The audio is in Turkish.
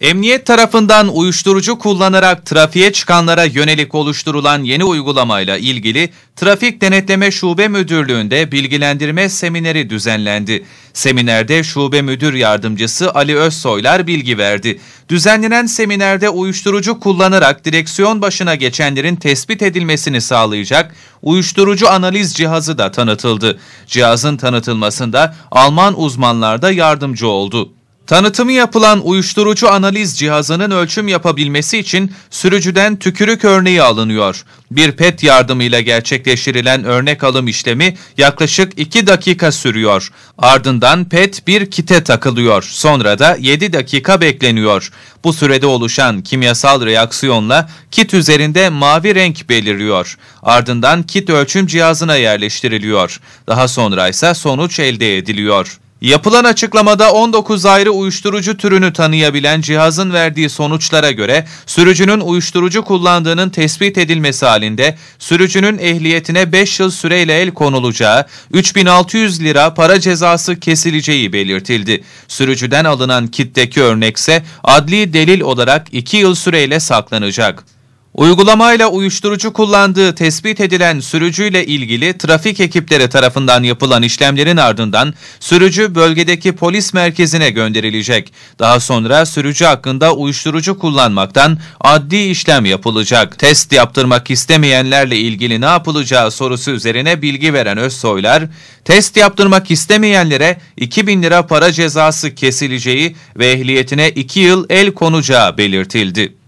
Emniyet tarafından uyuşturucu kullanarak trafiğe çıkanlara yönelik oluşturulan yeni uygulamayla ilgili Trafik Denetleme Şube Müdürlüğü'nde bilgilendirme semineri düzenlendi. Seminerde Şube Müdür Yardımcısı Ali Özsoylar bilgi verdi. Düzenlenen seminerde uyuşturucu kullanarak direksiyon başına geçenlerin tespit edilmesini sağlayacak uyuşturucu analiz cihazı da tanıtıldı. Cihazın tanıtılmasında Alman uzmanlar da yardımcı oldu. Tanıtımı yapılan uyuşturucu analiz cihazının ölçüm yapabilmesi için sürücüden tükürük örneği alınıyor. Bir PET yardımıyla gerçekleştirilen örnek alım işlemi yaklaşık 2 dakika sürüyor. Ardından PET bir kite takılıyor. Sonra da 7 dakika bekleniyor. Bu sürede oluşan kimyasal reaksiyonla kit üzerinde mavi renk beliriyor. Ardından kit ölçüm cihazına yerleştiriliyor. Daha sonra ise sonuç elde ediliyor. Yapılan açıklamada 19 ayrı uyuşturucu türünü tanıyabilen cihazın verdiği sonuçlara göre sürücünün uyuşturucu kullandığının tespit edilmesi halinde sürücünün ehliyetine 5 yıl süreyle el konulacağı, 3600 lira para cezası kesileceği belirtildi. Sürücüden alınan kitteki örnekse adli delil olarak 2 yıl süreyle saklanacak. Uygulamayla uyuşturucu kullandığı tespit edilen sürücüyle ilgili trafik ekipleri tarafından yapılan işlemlerin ardından sürücü bölgedeki polis merkezine gönderilecek. Daha sonra sürücü hakkında uyuşturucu kullanmaktan adli işlem yapılacak. Test yaptırmak istemeyenlerle ilgili ne yapılacağı sorusu üzerine bilgi veren Özsoylar, test yaptırmak istemeyenlere 2000 lira para cezası kesileceği ve ehliyetine 2 yıl el konacağı belirtildi.